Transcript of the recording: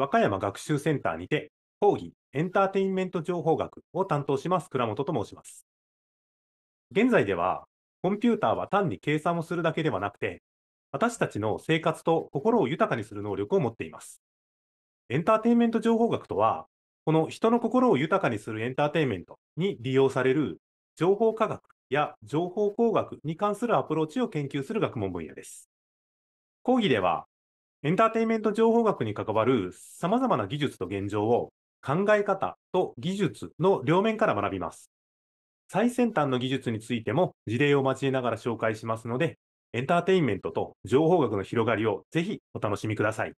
和歌山学習センターにて、講義エンターテインメント情報学を担当します倉本と申します。現在では、コンピューターは単に計算をするだけではなくて、私たちの生活と心を豊かにする能力を持っています。エンターテインメント情報学とは、この人の心を豊かにするエンターテインメントに利用される情報科学や情報工学に関するアプローチを研究する学問分野です。講義では、エンターテインメント情報学に関わる様々な技術と現状を考え方と技術の両面から学びます。最先端の技術についても事例を交えながら紹介しますので、エンターテインメントと情報学の広がりをぜひお楽しみください。